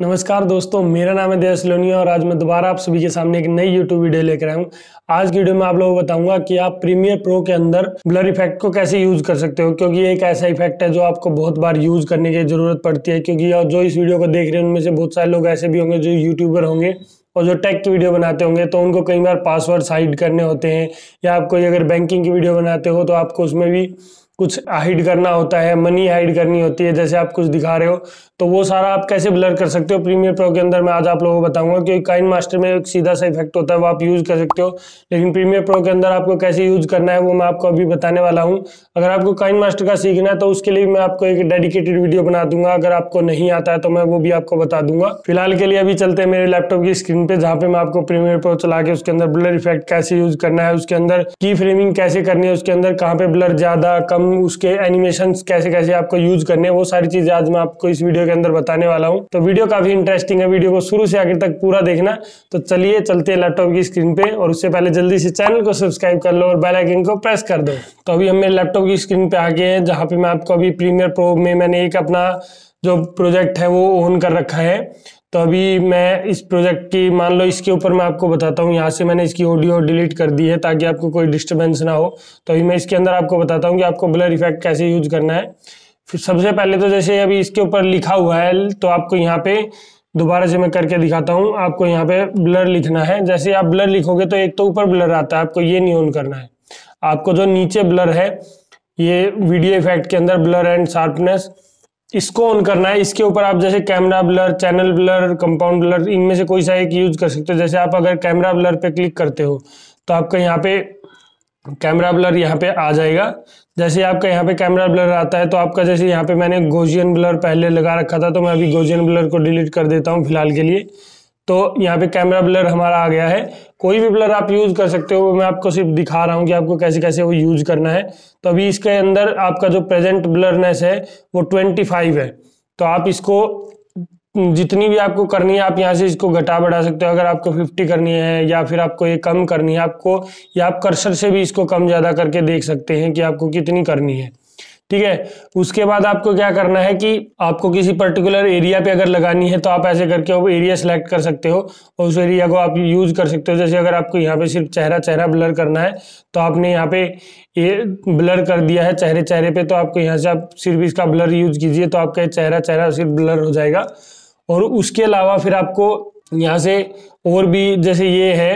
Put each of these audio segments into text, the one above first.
नमस्कार दोस्तों मेरा नाम है देश लोनिया और आज मैं दोबारा आप सभी के सामने एक नई यूट्यूब वीडियो लेकर आया हूँ आज की वीडियो में आप लोगों को बताऊंगा कि आप प्रीमियर प्रो के अंदर ब्लर इफेक्ट को कैसे यूज कर सकते हो क्योंकि एक ऐसा इफेक्ट है जो आपको बहुत बार यूज करने की जरूरत पड़ती है क्योंकि जो इस वीडियो को देख रहे हैं उनमें से बहुत सारे लोग ऐसे भी होंगे जो यूट्यूबर होंगे और जो टेक की वीडियो बनाते होंगे तो उनको कई बार पासवर्ड साइड करने होते हैं या आप कोई अगर बैंकिंग की वीडियो बनाते हो तो आपको उसमें भी कुछ हाइड करना होता है मनी हाइड करनी होती है जैसे आप कुछ दिखा रहे हो तो वो सारा आप कैसे ब्लर कर सकते हो प्रीमियर प्रो के अंदर मैं आज आप लोगों को बताऊंगा क्योंकि काइन मास्टर में एक सीधा सा इफेक्ट होता है वो आप यूज़ कर सकते हो लेकिन प्रीमियर प्रो के अंदर आपको कैसे यूज़ करना है वो मैं आपको अभी बताने वाला हूँ अगर आपको काइन मास्टर का सीखना है तो उसके लिए मैं आपको एक डेडिकेटेड वीडियो बना दूंगा अगर आपको नहीं आता है तो मैं वो भी आपको बता दूंगा फिलहाल के लिए अभी चलते हैं मेरे लैपटॉप की स्क्रीन पे जहाँ पे मैं आपको प्रीमियर प्रो चला के उसके अंदर ब्लर इफेक्ट कैसे यूज करना है उसके अंदर की फ्रेमिंग कैसे करनी है उसके अंदर कहाँ पे ब्लर ज़्यादा कम उसके एनिमेशन कैसे कैसे आपको यूज करने वो सारी चीजें आज मैं आपको इस वीडियो के अंदर बताने वाला हूँ तो वीडियो काफी इंटरेस्टिंग है वीडियो को शुरू से आखिर तक पूरा देखना तो चलिए चलते हैं लैपटॉप की स्क्रीन पे और उससे पहले जल्दी से चैनल को सब्सक्राइब कर लो और बेल आइकन को प्रेस कर दो तो अभी हम मेरे लैपटॉप की स्क्रीन पे आ गए हैं जहाँ पे मैं आपको अभी प्रीमियर प्रो में मैंने एक अपना जो प्रोजेक्ट है वो ऑन कर रखा है तो अभी मैं इस प्रोजेक्ट की मान लो इसके ऊपर मैं आपको बताता हूँ यहाँ से मैंने इसकी ऑडियो डिलीट कर दी है ताकि आपको कोई डिस्टर्बेंस ना हो तो अभी मैं इसके अंदर आपको बताता हूँ कि आपको ब्लर इफेक्ट कैसे यूज करना है फिर सबसे पहले तो जैसे अभी इसके ऊपर लिखा हुआ है तो आपको यहाँ पे दोबारा से मैं करके दिखाता हूँ आपको यहाँ पे ब्लर लिखना है जैसे आप ब्लर लिखोगे तो एक तो ऊपर ब्लर आता है आपको ये नहीं ऑन करना है आपको जो नीचे ब्लर है ये वीडियो इफेक्ट के अंदर ब्लर एंड शार्पनेस इसको ऑन करना है इसके ऊपर आप जैसे camera blur channel blur compound blur इनमें से कोई सा एक यूज कर सकते हो जैसे आप अगर कैमरा ब्लर पे क्लिक करते हो तो आपका यहाँ पे कैमरा ब्लर यहाँ पे आ जाएगा जैसे आपका यहाँ पे कैमरा ब्लर आता है तो आपका जैसे यहाँ पे मैंने गोजियन ब्लर पहले लगा रखा था तो मैं अभी गोजियन ब्लर को डिलीट कर देता हूँ फिलहाल के लिए तो यहाँ पे कैमरा ब्लर हमारा आ गया है कोई भी ब्लर आप यूज़ कर सकते हो मैं आपको सिर्फ दिखा रहा हूँ कि आपको कैसे कैसे वो यूज़ करना है तो अभी इसके अंदर आपका जो प्रेजेंट ब्लरनेस है वो ट्वेंटी फाइव है तो आप इसको जितनी भी आपको करनी है आप यहाँ से इसको घटा बढ़ा सकते हो अगर आपको 50 करनी है या फिर आपको ये कम करनी है आपको या आप कर्सर से भी इसको कम ज़्यादा करके देख सकते हैं कि आपको कितनी करनी है ठीक है उसके बाद आपको क्या करना है कि आपको किसी पर्टिकुलर एरिया पे अगर लगानी है तो आप ऐसे करके वो एरिया सेलेक्ट कर सकते हो और उस एरिया को आप यूज कर सकते हो जैसे अगर आपको यहाँ पे सिर्फ चेहरा चेहरा ब्लर करना है तो आपने यहाँ पे ये ब्लर कर दिया है चेहरे चेहरे पे तो आपको यहाँ से आप सिर्फ इसका ब्लर यूज कीजिए तो आपका चेहरा चेहरा सिर्फ ब्लर हो जाएगा और उसके अलावा फिर आपको यहाँ से और भी जैसे ये है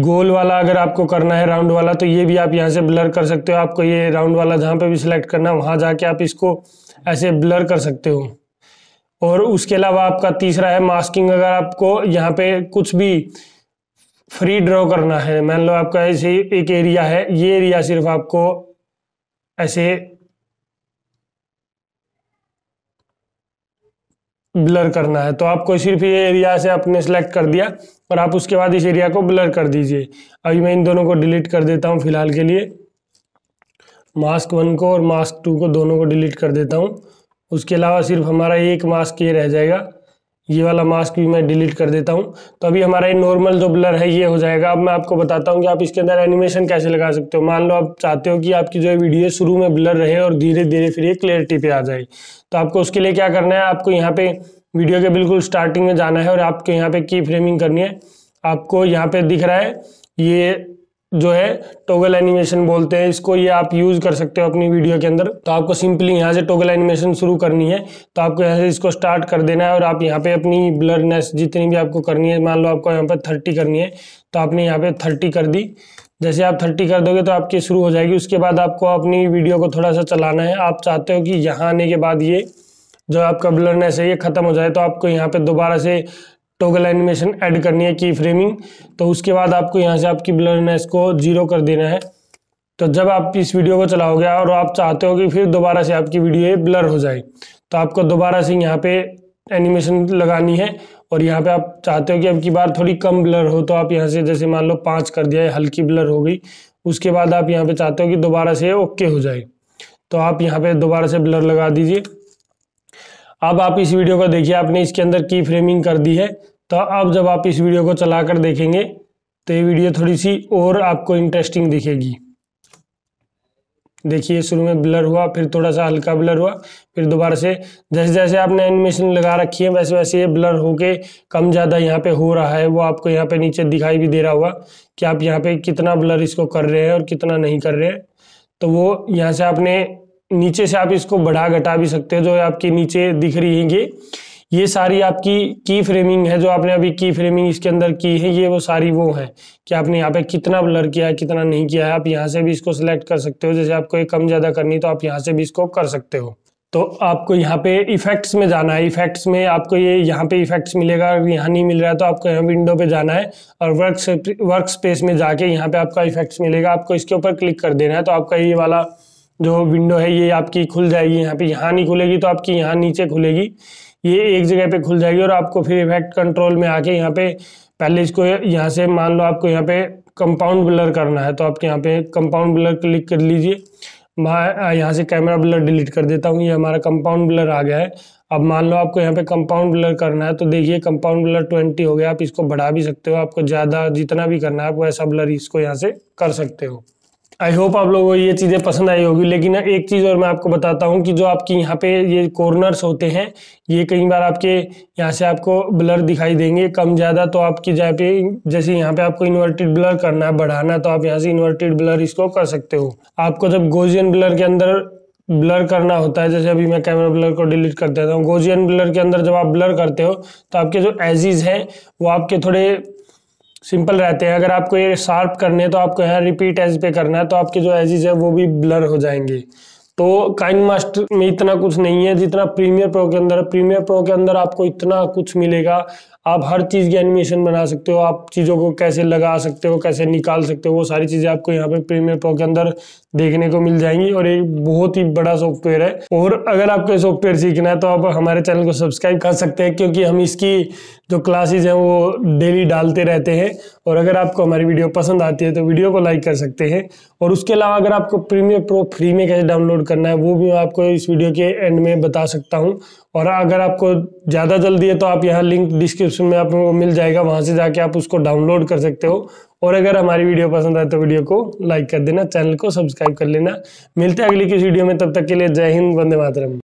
गोल वाला अगर आपको करना है राउंड वाला तो ये भी आप यहाँ से ब्लर कर सकते हो आपको ये राउंड वाला जहाँ पे भी सिलेक्ट करना है वहाँ जाके आप इसको ऐसे ब्लर कर सकते हो और उसके अलावा आपका तीसरा है मास्किंग अगर आपको यहाँ पे कुछ भी फ्री ड्रॉ करना है मान लो आपका ऐसे एक एरिया है ये एरिया सिर्फ आपको ऐसे ब्लर करना है तो आपको सिर्फ ये एरिया से आपने सेलेक्ट कर दिया और आप उसके बाद इस एरिया को ब्लर कर दीजिए अभी मैं इन दोनों को डिलीट कर देता हूँ फिलहाल के लिए मास्क वन को और मास्क टू को दोनों को डिलीट कर देता हूँ उसके अलावा सिर्फ हमारा एक मास्क ये रह जाएगा ये वाला मास्क भी मैं डिलीट कर देता हूँ तो अभी हमारा ये नॉर्मल जो ब्लर है ये हो जाएगा अब मैं आपको बताता हूँ कि आप इसके अंदर एनिमेशन कैसे लगा सकते हो मान लो आप चाहते हो कि आपकी जो है वीडियो शुरू में ब्लर रहे और धीरे धीरे फिर ये क्लियरिटी पे आ जाए तो आपको उसके लिए क्या करना है आपको यहाँ पे वीडियो के बिल्कुल स्टार्टिंग में जाना है और आपको यहाँ पे की फ्रेमिंग करनी है आपको यहाँ पे दिख रहा है ये जो है टोगल एनिमेशन बोलते हैं इसको ये आप यूज़ कर सकते हो अपनी वीडियो के अंदर तो आपको सिंपली यहाँ से टोगल एनिमेशन शुरू करनी है तो आपको यहाँ से इसको स्टार्ट कर देना है और आप यहाँ पे अपनी ब्लरनेस जितनी भी आपको करनी है मान लो आपको यहाँ पर थर्टी करनी है तो आपने यहाँ पे थर्टी कर दी जैसे आप थर्टी कर दोगे तो आपकी शुरू हो जाएगी उसके बाद आपको अपनी वीडियो को थोड़ा सा चलाना है आप चाहते हो कि यहाँ आने के बाद ये जो आपका ब्लरनेस है ये ख़त्म हो जाए तो आपको यहाँ पे दोबारा से टोगल एनिमेशन ऐड करनी है की फ्रेमिंग तो उसके बाद आपको यहाँ से आपकी ब्लरनेस को जीरो कर देना है तो जब आप इस वीडियो को चलाओगे और आप चाहते हो कि फिर दोबारा से आपकी वीडियो ये ब्लर हो जाए तो आपको दोबारा से यहाँ पे एनिमेशन लगानी है और यहाँ पे आप चाहते हो कि अब की बार थोड़ी कम ब्लर हो तो आप यहाँ से जैसे मान लो पाँच कर दिया है हल्की ब्लर हो गई उसके बाद आप यहाँ पे चाहते हो कि दोबारा से ओके हो जाए तो आप यहाँ पे दोबारा से ब्लर लगा दीजिए अब आप इस वीडियो को देखिए आपने इसके अंदर की फ्रेमिंग कर दी है तो अब जब आप इस वीडियो को चला कर देखेंगे तो ये वीडियो थोड़ी सी और आपको इंटरेस्टिंग दिखेगी देखिए शुरू में ब्लर हुआ फिर थोड़ा सा हल्का ब्लर हुआ फिर दोबारा से जैसे जैसे आपने एनिमेशन लगा रखी है वैसे वैसे ये ब्लर होके कम ज़्यादा यहाँ पे हो रहा है वो आपको यहाँ पे नीचे दिखाई भी दे रहा हुआ कि आप यहाँ पे कितना ब्लर इसको कर रहे हैं और कितना नहीं कर रहे हैं तो वो यहाँ से आपने नीचे से आप इसको बढ़ा घटा भी सकते हो जो आपके नीचे दिख रही है ये सारी आपकी की फ्रेमिंग है जो आपने अभी की फ्रेमिंग इसके अंदर की है ये वो सारी वो है कि आपने यहाँ पे कितना ब्लर किया है कितना नहीं किया है आप यहाँ से भी इसको सिलेक्ट कर सकते हो जैसे आपको ये कम ज़्यादा करनी तो आप यहाँ से भी इसको कर सकते हो तो आपको यहाँ पे इफेक्ट्स में जाना है इफेक्ट्स में आपको ये यहाँ पे इफेक्ट्स मिलेगा अगर यहाँ नहीं मिल रहा है तो आपको यहाँ विंडो पे जाना है और वर्क वर्क स्पेस में जाके यहाँ पे आपका इफेक्ट्स मिलेगा आपको इसके ऊपर क्लिक कर देना है तो आपका ये वाला जो विंडो है ये आपकी खुल जाएगी यहाँ पे यहाँ नहीं खुलेगी तो आपकी यहाँ नीचे खुलेगी ये एक जगह पे खुल जाएगी और आपको फिर इफेक्ट कंट्रोल में आके यहाँ पे पहले इसको यहाँ से मान लो आपको यहाँ पे कंपाउंड ब्लर करना है तो आप यहाँ पे कंपाउंड ब्लर क्लिक कर लीजिए मैं यहाँ से कैमरा ब्लर डिलीट कर देता हूँ ये हमारा कंपाउंड ब्लर आ गया है अब मान लो आपको यहाँ पे कंपाउंड ब्लर करना है तो देखिए कंपाउंड ब्लर ट्वेंटी हो गया आप इसको बढ़ा भी सकते हो आपको ज़्यादा जितना भी करना है आप वैसा ब्लर इसको यहाँ से कर सकते हो आई होप आप लोगों को ये चीज़ें पसंद आई होगी लेकिन एक चीज़ और मैं आपको बताता हूँ कि जो आपके यहाँ पे ये कॉर्नर्स होते हैं ये कई बार आपके यहाँ से आपको ब्लर दिखाई देंगे कम ज़्यादा तो आपकी जहाँ पे जैसे यहाँ पे आपको इन्वर्टेड ब्लर करना है बढ़ाना तो आप यहाँ से इन्वर्टेड ब्लर इसको कर सकते हो आपको जब गोजियन ब्लर के अंदर ब्लर करना होता है जैसे अभी मैं कैमरा ब्लर को डिलीट कर देता हूँ गोजियन ब्लर के अंदर जब आप ब्लर करते हो तो आपके जो एजिज़ हैं वो आपके थोड़े सिंपल रहते हैं अगर आपको ये शार्प करने तो आपको यहाँ रिपीट एज पे करना है तो आपके जो एजिज है वो भी ब्लर हो जाएंगे तो काइन मास्टर में इतना कुछ नहीं है जितना प्रीमियर प्रो के अंदर प्रीमियर प्रो के अंदर आपको इतना कुछ मिलेगा आप हर चीज़ की एनिमेशन बना सकते हो आप चीज़ों को कैसे लगा सकते हो कैसे निकाल सकते हो वो सारी चीज़ें आपको यहाँ पे प्रीमियर प्रो के अंदर देखने को मिल जाएंगी और एक बहुत ही बड़ा सॉफ्टवेयर है और अगर आपको सॉफ्टवेयर सीखना है तो आप हमारे चैनल को सब्सक्राइब कर सकते हैं क्योंकि हम इसकी जो क्लासेज हैं वो डेली डालते रहते हैं और अगर आपको हमारी वीडियो पसंद आती है तो वीडियो को लाइक कर सकते हैं और उसके अलावा अगर आपको प्रीमियर प्रो फ्री में कैसे डाउनलोड डाउनलोड करना है वो भी मैं आपको इस वीडियो के एंड में बता सकता हूँ और अगर आपको ज़्यादा जल्दी है तो आप यहाँ लिंक डिस्क्रिप्शन में आपको मिल जाएगा वहाँ से जाके आप उसको डाउनलोड कर सकते हो और अगर हमारी वीडियो पसंद आए तो वीडियो को लाइक कर देना चैनल को सब्सक्राइब कर लेना मिलते हैं अगली किस वीडियो में तब तक के लिए जय हिंद वंदे मातरम